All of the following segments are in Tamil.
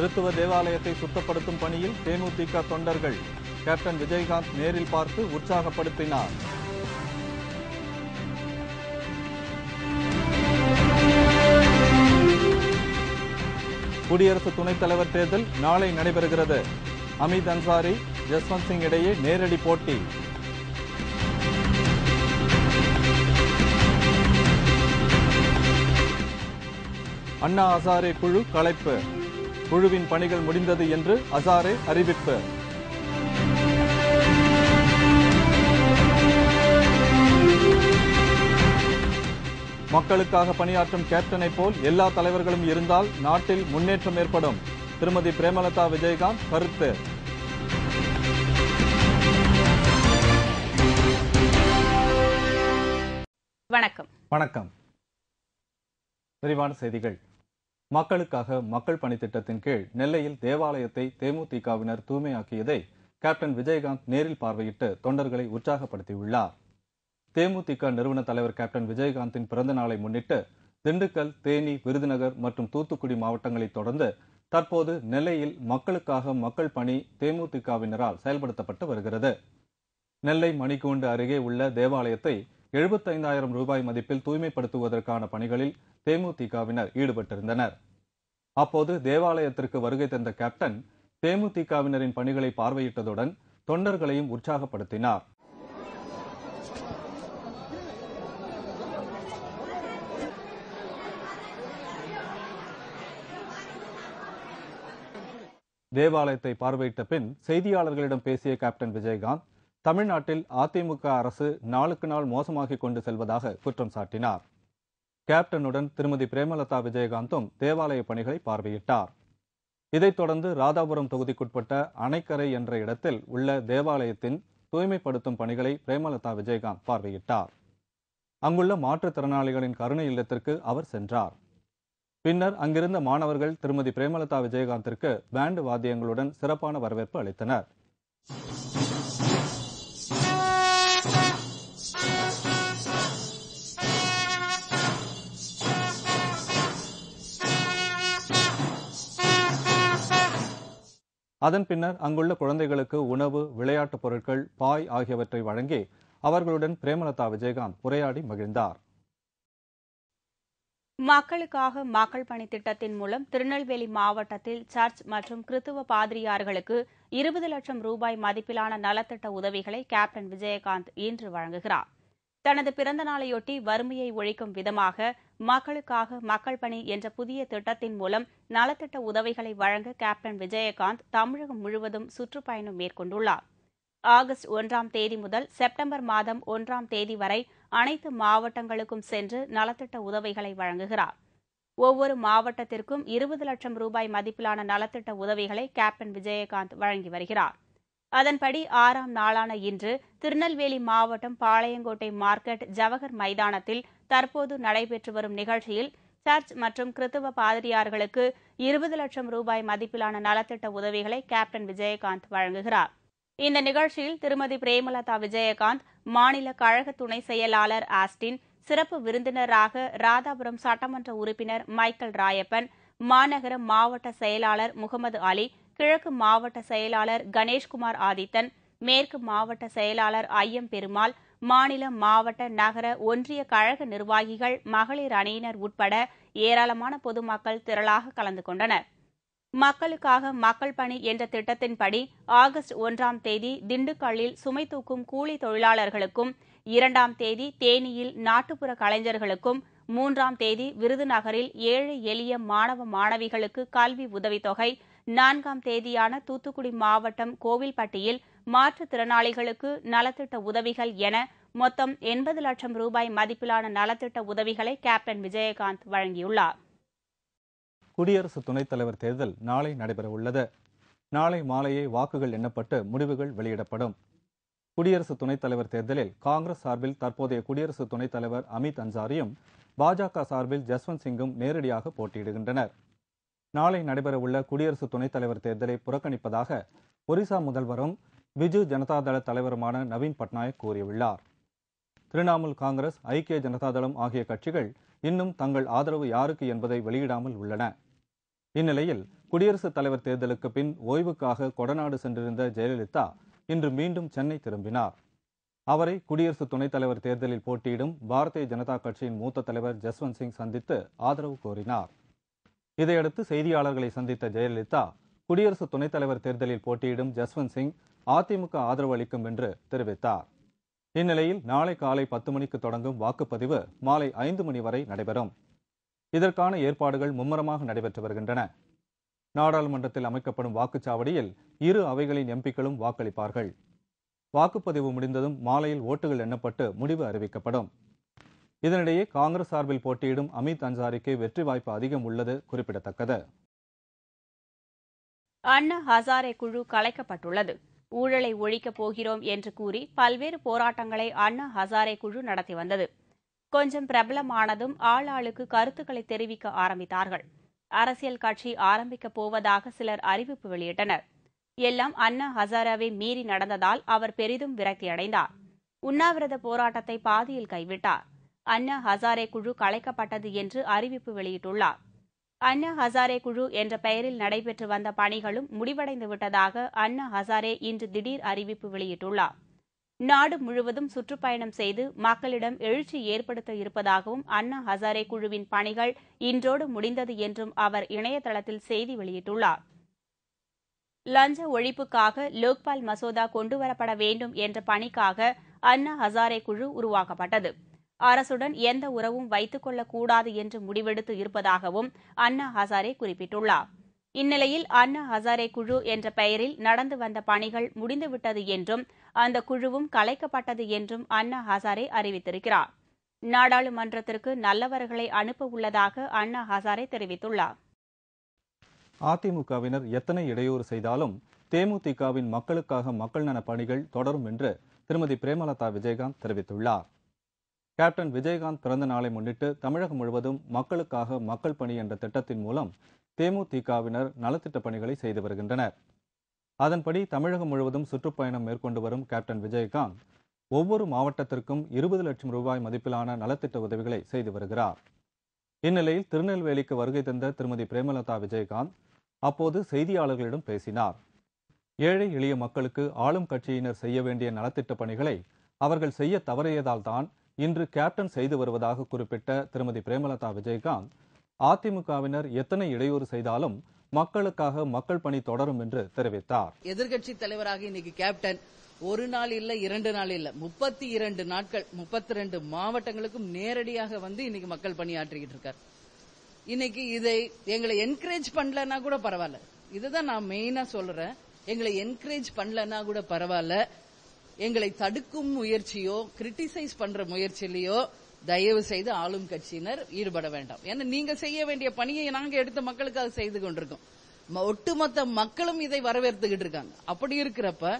கிறிஸ்துவ தேவாலயத்தை சுத்தப்படுத்தும் பணியில் தேமுதிக தொண்டர்கள் கேப்டன் விஜயகாந்த் நேரில் பார்த்து உற்சாகப்படுத்தினார் குடியரசு துணைத் தலைவர் தேர்தல் நாளை நடைபெறுகிறது அமித் அன்சாரி ஜஸ்வந்த் சிங் இடையே நேரடி போட்டி அண்ணா ஹசாரே குழு கலைப்பு குழுவின் பணிகள் முடிந்தது என்று அசாரே அறிவிப்பு மக்களுக்காக பணியாற்றும் கேப்டனை போல் எல்லா தலைவர்களும் இருந்தால் நாட்டில் முன்னேற்றம் ஏற்படும் திருமதி பிரேமலதா விஜயகாந்த் கருத்து வணக்கம் வணக்கம் விரிவான செய்திகள் மக்களுக்காக மக்கள் பணி திட்டத்தின் கீழ் நெல்லையில் தேவாலயத்தை தேமுதிகவினர் தூய்மையாக்கியதை கேப்டன் விஜயகாந்த் நேரில் பார்வையிட்டு தொண்டர்களை உற்சாகப்படுத்தியுள்ளார் தேமுதிக நிறுவன தலைவர் கேப்டன் விஜயகாந்தின் பிறந்த நாளை முன்னிட்டு திண்டுக்கல் தேனி விருதுநகர் மற்றும் தூத்துக்குடி மாவட்டங்களைத் தொடர்ந்து தற்போது நெல்லையில் மக்களுக்காக மக்கள் பணி தேமுதிகவினரால் செயல்படுத்தப்பட்டு வருகிறது நெல்லை மணிக்கூண்டு அருகே உள்ள தேவாலயத்தை எழுபத்தைந்தாயிரம் ரூபாய் மதிப்பில் தூய்மைப்படுத்துவதற்கான பணிகளில் தேமுதிகவினர் ஈடுபட்டிருந்தனர் அப்போது தேவாலயத்திற்கு வருகை தந்த கேப்டன் தேமுதிகவினரின் பணிகளை பார்வையிட்டதுடன் தொண்டர்களையும் உற்சாகப்படுத்தினார் தேவாலயத்தை பார்வையிட்ட பின் செய்தியாளர்களிடம் பேசிய கேப்டன் விஜயகாந்த் தமிழ்நாட்டில் அதிமுக அரசு நாளுக்கு நாள் மோசமாகிக் கொண்டு செல்வதாக குற்றம் சாட்டினார் கேப்டனுடன் திருமதி பிரேமலதா விஜயகாந்தும் தேவாலய பணிகளை பார்வையிட்டார் இதைத் தொடர்ந்து ராதாபுரம் தொகுதிக்குட்பட்ட அணைக்கரை என்ற இடத்தில் உள்ள தேவாலயத்தின் தூய்மைப்படுத்தும் பணிகளை பிரேமலதா விஜயகாந்த் பார்வையிட்டார் அங்குள்ள மாற்றுத்திறனாளிகளின் கருணை இல்லத்திற்கு அவர் சென்றார் பின்னர் அங்கிருந்த மாணவர்கள் திருமதி பிரேமலதா விஜயகாந்திற்கு பேண்டு வாத்தியங்களுடன் சிறப்பான வரவேற்பு அளித்தனர் அதன் பின்னர் அங்குள்ள குழந்தைகளுக்கு உணவு விளையாட்டுப் பொருட்கள் பாய் ஆகியவற்றை வழங்கி அவர்களுடன் பிரேமலதா விஜயகாந்த் உரையாடி மகிழ்ந்தார் மக்களுக்காக மக்கள் பணி திட்டத்தின் மூலம் திருநெல்வேலி மாவட்டத்தில் சர்ச் மற்றும் கிறித்துவ பாதிரியார்களுக்கு இருபது லட்சம் ரூபாய் மதிப்பிலான நலத்திட்ட உதவிகளை கேப்டன் விஜயகாந்த் இன்று வழங்குகிறார் தனது பிறந்த நாளையொட்டி வறுமையை ஒழிக்கும் விதமாக மக்களுக்காக மக்கள் பணி என்ற புதிய திட்டத்தின் மூலம் நலத்திட்ட உதவிகளை வழங்க கேப்டன் விஜயகாந்த் தமிழகம் முழுவதும் சுற்றுப்பயணம் மேற்கொண்டுள்ளார் ஆகஸ்ட் ஒன்றாம் தேதி முதல் செப்டம்பர் மாதம் ஒன்றாம் தேதி வரை அனைத்து மாவட்டங்களுக்கும் சென்று நலத்திட்ட உதவிகளை வழங்குகிறார் ஒவ்வொரு மாவட்டத்திற்கும் இருபது லட்சம் ரூபாய் மதிப்பிலான நலத்திட்ட உதவிகளை கேப்டன் விஜயகாந்த் வழங்கி வருகிறாா் அதன்படி ஆறாம் நாளான இன்று திருநெல்வேலி மாவட்டம் பாளையங்கோட்டை மார்க்கெட் ஜவஹர் மைதானத்தில் தற்போது நடைபெற்று வரும் நிகழ்ச்சியில் சர்ச் மற்றும் கிறித்துவ பாதிரியார்களுக்கு இருபது லட்சம் ரூபாய் மதிப்பிலான நலத்திட்ட உதவிகளை கேப்டன் விஜயகாந்த் வழங்குகிறார் இந்த நிகழ்ச்சியில் திருமதி பிரேமலதா விஜயகாந்த் மாநில கழக துணை செயலாளர் ஆஸ்டின் சிறப்பு விருந்தினராக ராதாபுரம் சட்டமன்ற உறுப்பினர் மைக்கேல் ராயப்பன் மாநகர மாவட்ட செயலாளர் முகமது அலி கிழக்கு மாவட்ட செயலாளர் கணேஷ்குமார் ஆதித்தன் மேற்கு மாவட்ட செயலாளர் ஐயம் பெருமாள் மாநில மாவட்ட நகர ஒன்றிய கழக நிர்வாகிகள் மகளிர் அணியினர் உட்பட ஏராளமான பொதுமக்கள் திரளாக கலந்து கொண்டனர் மக்களுக்காக மக்கள் பணி என்ற திட்டத்தின்படி ஆகஸ்ட் ஒன்றாம் தேதி திண்டுக்கல்லில் சுமை தூக்கும் கூலி தொழிலாளர்களுக்கும் இரண்டாம் தேதி தேனியில் நாட்டுப்புற கலைஞர்களுக்கும் மூன்றாம் தேதி விருதுநகரில் ஏழை எளிய மாணவ மாணவிகளுக்கு கல்வி உதவித்தொகை நான்காம் தேதியான தூத்துக்குடி மாவட்டம் கோவில்பட்டியில் மாற்றுத்திறனாளிகளுக்கு நலத்திட்ட உதவிகள் என மொத்தம் எண்பது லட்சம் ரூபாய் மதிப்பிலான நலத்திட்ட உதவிகளை கேப்டன் விஜயகாந்த் வழங்கியுள்ளார் குடியரசு துணைத் தலைவர் தேர்தல் நாளை நடைபெறவுள்ளது நாளை மாலையே வாக்குகள் எண்ணப்பட்டு முடிவுகள் வெளியிடப்படும் குடியரசு துணைத் தலைவர் தேர்தலில் காங்கிரஸ் சார்பில் தற்போதைய குடியரசு துணைத் தலைவர் அமித் அன்சாரியும் பாஜக சார்பில் ஜஸ்வந்த் சிங்கும் நேரடியாக போட்டியிடுகின்றனர் நாளை நடைபெறவுள்ள குடியரசு துணைத் தலைவர் தேர்தலை புறக்கணிப்பதாக ஒரிசா முதல்வரும் பிஜு ஜனதாதள தலைவருமான நவீன் பட்நாயக் கூறியுள்ளார் திரிணாமுல் காங்கிரஸ் ஐக்கிய ஜனதாதளம் ஆகிய கட்சிகள் இன்னும் தங்கள் ஆதரவு யாருக்கு என்பதை வெளியிடாமல் உள்ளன இந்நிலையில் குடியரசுத் தலைவர் தேர்தலுக்கு பின் ஓய்வுக்காக கொடநாடு சென்றிருந்த ஜெயலலிதா இன்று மீண்டும் சென்னை திரும்பினார் அவரை குடியரசு துணைத் தலைவர் தேர்தலில் போட்டியிடும் பாரதிய ஜனதா கட்சியின் மூத்த தலைவர் ஜஸ்வந்த் சிங் சந்தித்து ஆதரவு கோரினார் இதையடுத்து செய்தியாளர்களை சந்தித்த ஜெயலலிதா குடியரசு துணைத் தலைவர் தேர்தலில் போட்டியிடும் ஜஸ்வந்த் சிங் அதிமுக ஆதரவு அளிக்கும் என்று தெரிவித்தார் இந்நிலையில் நாளை காலை பத்து மணிக்கு தொடங்கும் வாக்குப்பதிவு மாலை ஐந்து மணி வரை நடைபெறும் இதற்கான ஏற்பாடுகள் மும்முரமாக நடைபெற்று வருகின்றன நாடாளுமன்றத்தில் அமைக்கப்படும் வாக்குச்சாவடியில் இரு அவைகளின் எம்பிக்களும் வாக்களிப்பார்கள் வாக்குப்பதிவு முடிந்ததும் மாலையில் ஓட்டுகள் எண்ணப்பட்டு முடிவு அறிவிக்கப்படும் இதனிடையே காங்கிரஸ் சார்பில் போட்டியிடும் அமித் அன்சாரிக்கு வெற்றி வாய்ப்பு அதிகம் உள்ளது குறிப்பிடத்தக்கது அண்ணா ஹசாரே குழு கலைக்கப்பட்டுள்ளது ஊழலை ஒழிக்கப் போகிறோம் என்று கூறி பல்வேறு போராட்டங்களை அண்ணா ஹசாரே குழு நடத்தி வந்தது கொஞ்சம் பிரபலமானதும் ஆளாளுக்கு கருத்துக்களை தெரிவிக்க ஆரம்பித்தார்கள் அரசியல் கட்சி ஆரம்பிக்கப் போவதாக சிலர் அறிவிப்பு வெளியிட்டனர் எல்லாம் அண்ணா ஹசாராவை மீறி நடந்ததால் அவர் பெரிதும் விரக்தியடைந்தார் உண்ணாவிரத போராட்டத்தை பாதியில் கைவிட்டார் அண்ணா ஹசாரே குழு கலைக்கப்பட்டது என்று அறிவிப்பு வெளியிட்டுள்ளார் அண்ணா ஹசாரே குழு என்ற பெயரில் நடைபெற்று வந்த பணிகளும் முடிவடைந்து விட்டதாக அண்ணா ஹசாரே இன்று திடீர் அறிவிப்பு வெளியிட்டுள்ளார் நாடு முழுவதும் சுற்றுப்பயணம் செய்து மக்களிடம் எழுச்சி ஏற்படுத்த இருப்பதாகவும் அண்ணா ஹசாரே குழுவின் பணிகள் இன்றோடு முடிந்தது என்றும் அவர் இணையதளத்தில் செய்தி வெளியிட்டுள்ளார் லஞ்ச ஒழிப்புக்காக லோக்பால் மசோதா கொண்டுவரப்பட வேண்டும் என்ற பணிக்காக அண்ணா ஹசாரே குழு உருவாக்கப்பட்டது அரசுடன் எந்த உறவும் வைத்துக் கொள்ளக்கூடாது என்று முடிவெடுத்து இருப்பதாகவும் அண்ணா ஹசாரே குறிப்பிட்டுள்ளார் இந்நிலையில் அண்ணா ஹசாரே குழு என்ற பெயரில் நடந்து வந்த பணிகள் முடிந்துவிட்டது என்றும் அந்த குழுவும் கலைக்கப்பட்டது என்றும் அண்ணா ஹசாரே அறிவித்திருக்கிறார் நாடாளுமன்றத்திற்கு நல்லவர்களை அனுப்ப உள்ளதாக அண்ணா ஹசாரே தெரிவித்துள்ளார் அதிமுகவினர் எத்தனை இடையூறு செய்தாலும் தேமுதிகவின் மக்களுக்காக மக்கள் நல பணிகள் தொடரும் என்று திருமதி பிரேமலதா விஜயகாந்த் தெரிவித்துள்ளார் கேப்டன் விஜயகாந்த் பிறந்த நாளை முன்னிட்டு தமிழகம் முழுவதும் மக்களுக்காக மக்கள் பணி என்ற திட்டத்தின் மூலம் தேமுதிகவினர் நலத்திட்ட பணிகளை செய்து வருகின்றனர் அதன்படி தமிழகம் முழுவதும் சுற்றுப்பயணம் மேற்கொண்டு வரும் கேப்டன் விஜயகாந்த் ஒவ்வொரு மாவட்டத்திற்கும் இருபது லட்சம் ரூபாய் மதிப்பிலான நலத்திட்ட உதவிகளை செய்து வருகிறார் இந்நிலையில் திருநெல்வேலிக்கு வருகை தந்த திருமதி பிரேமலதா விஜயகாந்த் அப்போது செய்தியாளர்களிடம் பேசினார் ஏழை எளிய மக்களுக்கு ஆளும் கட்சியினர் செய்ய வேண்டிய நலத்திட்ட பணிகளை அவர்கள் செய்ய தவறியதால் தான் இன்று கேப்டன் செய்து வருவதாக குறிப்பிட்ட திருமதி பிரேமலதா விஜயகாந்த் அதிமுகவினர் எத்தனை இடையூறு செய்தாலும் மக்களுக்காக மக்கள் பணி தொடரும் என்று தெரிவித்தார் எதிர்கட்சி தலைவராக இன்னைக்கு கேப்டன் ஒரு நாள் இல்ல இரண்டு நாள் இல்ல முப்பத்தி இரண்டு நாட்கள் முப்பத்தி ரெண்டு மாவட்டங்களுக்கும் நேரடியாக வந்து இன்னைக்கு மக்கள் பணியாற்றிக்கிட்டு இருக்கார் இன்னைக்கு இதை எங்களை என்கரேஜ் பண்ணலன்னா கூட பரவாயில்ல இதுதான் நான் மெயினா சொல்றேன் எங்களை என்கரேஜ் பண்ணலன்னா கூட பரவாயில்ல எங்களை தடுக்கும் முயற்சியோ கிரிட்டிசைஸ் பண்ற முயற்சியிலேயோ தயவு செய்து ஆளும் கட்சியினர் ஈடுபட வேண்டாம் ஏன்னா நீங்க செய்ய வேண்டிய பணியை நாங்க எடுத்த மக்களுக்காக செய்து கொண்டிருக்கோம் ஒட்டுமொத்த மக்களும் இதை வரவேற்றுகிட்டு இருக்காங்க அப்படி இருக்கிறப்ப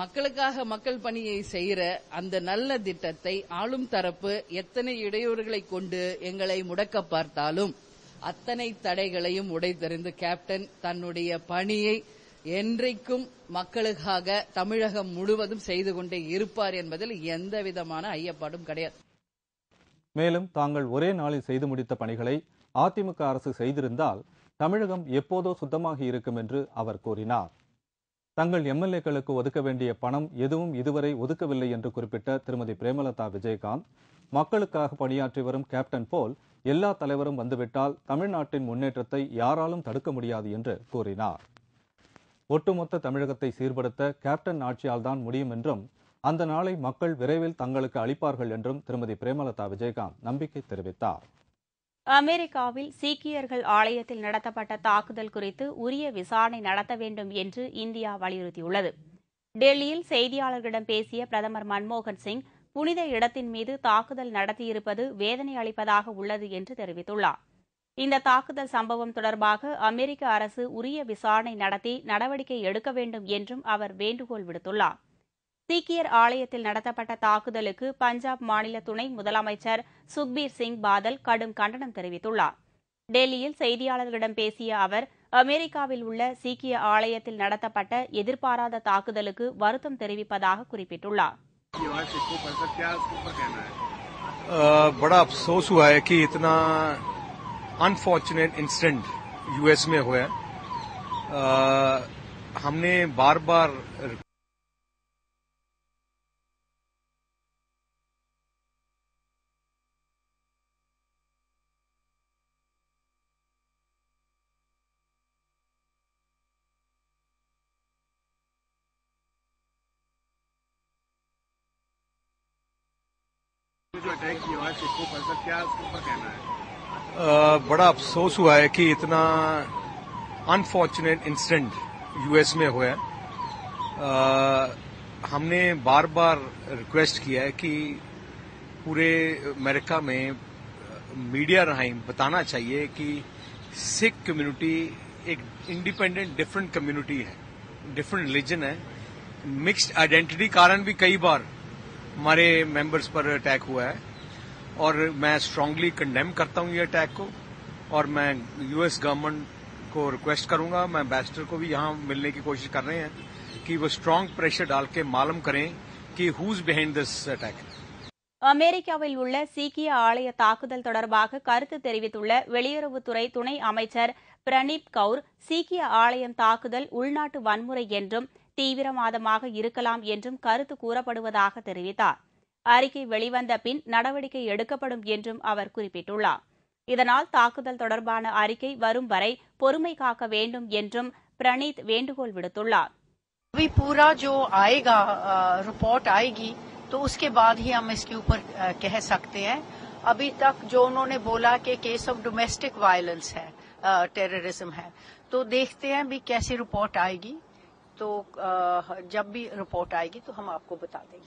மக்களுக்காக மக்கள் பணியை செய்யற அந்த நல்ல திட்டத்தை ஆளும் தரப்பு எத்தனை இடையூறுகளை கொண்டு எங்களை முடக்க பார்த்தாலும் அத்தனை தடைகளையும் உடைத்தறிந்து கேப்டன் தன்னுடைய பணியை என்றைக்கும் மக்களுக்காக தமிழகம் முழுவதும் செய்து கொண்டே இருப்பார் என்பதில் எந்த விதமான ஐயப்பாடும் கிடையாது மேலும் தாங்கள் ஒரே நாளில் செய்து முடித்த பணிகளை அதிமுக அரசு செய்திருந்தால் தமிழகம் எப்போதோ சுத்தமாகி இருக்கும் என்று அவர் கூறினார் தங்கள் எம்எல்ஏக்களுக்கு ஒதுக்க வேண்டிய பணம் எதுவும் இதுவரை ஒதுக்கவில்லை என்று குறிப்பிட்ட திருமதி பிரேமலதா விஜயகாந்த் மக்களுக்காக பணியாற்றி வரும் கேப்டன் போல் எல்லா தலைவரும் வந்துவிட்டால் தமிழ்நாட்டின் முன்னேற்றத்தை யாராலும் தடுக்க முடியாது என்று கூறினார் ஒட்டுமொத்த தமிழகத்தை சீர்படுத்த கேப்டன் ஆட்சியால் தான் முடியும் என்றும் அந்த நாளை மக்கள் விரைவில் தங்களுக்கு அளிப்பார்கள் என்றும் திருமதி பிரேமலதா விஜயகாந்த் நம்பிக்கை தெரிவித்தார் அமெரிக்காவில் சீக்கியர்கள் ஆலயத்தில் நடத்தப்பட்ட தாக்குதல் குறித்து உரிய விசாரணை நடத்த வேண்டும் என்று இந்தியா வலியுறுத்தியுள்ளது டெல்லியில் செய்தியாளர்களிடம் பேசிய பிரதமர் மன்மோகன் சிங் புனித இடத்தின் மீது தாக்குதல் நடத்தியிருப்பது வேதனை அளிப்பதாக உள்ளது என்று தெரிவித்துள்ளார் இந்த தாக்குதல் சம்பவம் தொடர்பாக அமெரிக்க அரசு உரிய விசாரணை நடத்தி நடவடிக்கை எடுக்க வேண்டும் என்றும் அவர் வேண்டுகோள் விடுத்துள்ளார் சீக்கியர் ஆலயத்தில் நடத்தப்பட்ட தாக்குதலுக்கு பஞ்சாப் மாநில துணை முதலமைச்சர் சுக்பீர் சிங் பாதல் கடும் கண்டனம் தெரிவித்துள்ளார் டெல்லியில் செய்தியாளர்களிடம் பேசிய அவர் அமெரிக்காவில் உள்ள சீக்கிய ஆலயத்தில் நடத்தப்பட்ட எதிர்பாராத தாக்குதலுக்கு வருத்தம் தெரிவிப்பதாக குறிப்பிட்டுள்ளார் बड़ा अफसोस हुआ है कि इतना अनफॉर्चुनेट इंसिडेंट यूएस में हुआ आ, हमने बार बार जो अटैक किया है टिप्पू पर मतलब क्या उसके ऊपर कहना है बड़ा अफसोस हुआ है कि इतना अनफॉर्चुनेट इंसिडेंट यूएस में हुआ है आ, हमने बार बार रिक्वेस्ट किया है कि पूरे अमेरिका में मीडिया राही बताना चाहिए कि सिख कम्युनिटी एक इंडिपेंडेंट डिफरेंट कम्युनिटी है डिफरेंट रिलीजन है मिक्स्ड आइडेंटिटी कारण भी कई बार हमारे मेंबर्स पर अटैक हुआ है और मैं स्ट्रांगली कंडेम करता हूं ये अटैक को और मैं यूएस गवर्नमेंट को रिक्वेस्ट करूंगा मैं एम्बेसडर को भी यहां मिलने की कोशिश कर रहे हैं कि वो स्ट्रांग प्रेशर डाल के मालूम करें कि हुज बिहाइंड दिस अटैक அமெரிக்காவில் உள்ள சீக்கிய ஆலய தாக்குதல் தொடர்பாக கருத்து தெரிவித்துள்ள வெளியுறவுத்துறை துணை அமைச்சர் பிரணீத் கவுர் சீக்கிய ஆலயம் தாக்குதல் உள்நாட்டு வன்முறை என்றும் தீவிரவாதமாக இருக்கலாம் என்றும் கருத்து கூறப்படுவதாக தெரிவித்தார் அறிக்கை வெளிவந்த பின் நடவடிக்கை எடுக்கப்படும் என்றும் அவர் अभी पूरा जो आएगा रिपोर्ट आएगी तो उसके बाद ही हम इसके ऊपर कह सकते हैं अभी तक जो उन्होंने बोला कि केस ऑफ डोमेस्टिक वायलेंस है टेररिज्म है तो देखते हैं भी कैसी रिपोर्ट आएगी तो जब भी रिपोर्ट आएगी तो हम आपको बता देंगे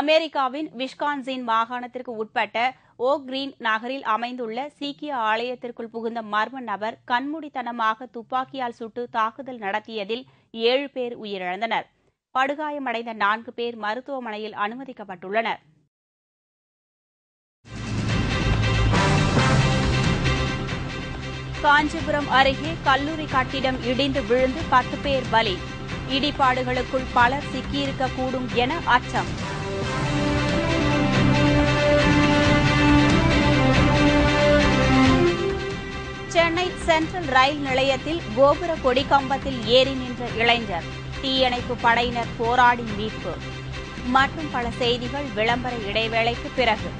அமெரிக்காவின் விஷ்கான்சின் மாகாணத்திற்கு உட்பட்ட ஓ கிரீன் நகரில் அமைந்துள்ள சீக்கிய ஆலயத்திற்குள் புகுந்த மர்ம நபர் கண்மூடித்தனமாக துப்பாக்கியால் சுட்டு தாக்குதல் நடத்தியதில் ஏழு பேர் உயிரிழந்தனர் படுகாயமடைந்த நான்கு பேர் மருத்துவமனையில் அனுமதிக்கப்பட்டுள்ளனர் காஞ்சிபுரம் அருகே கல்லூரி கட்டிடம் இடிந்து விழுந்து பத்து பேர் பலி இடிபாடுகளுக்குள் பலர் சிக்கியிருக்கக்கூடும் என அச்சம் சென்னை சென்ட்ரல் ரயில் நிலையத்தில் கோபுர கொடி கம்பத்தில் ஏறி நின்ற இளைஞர் தீயணைப்பு படையினர் போராடி மீட்பு மற்றும் பல செய்திகள் விளம்பர இடைவேளைக்கு பிறகு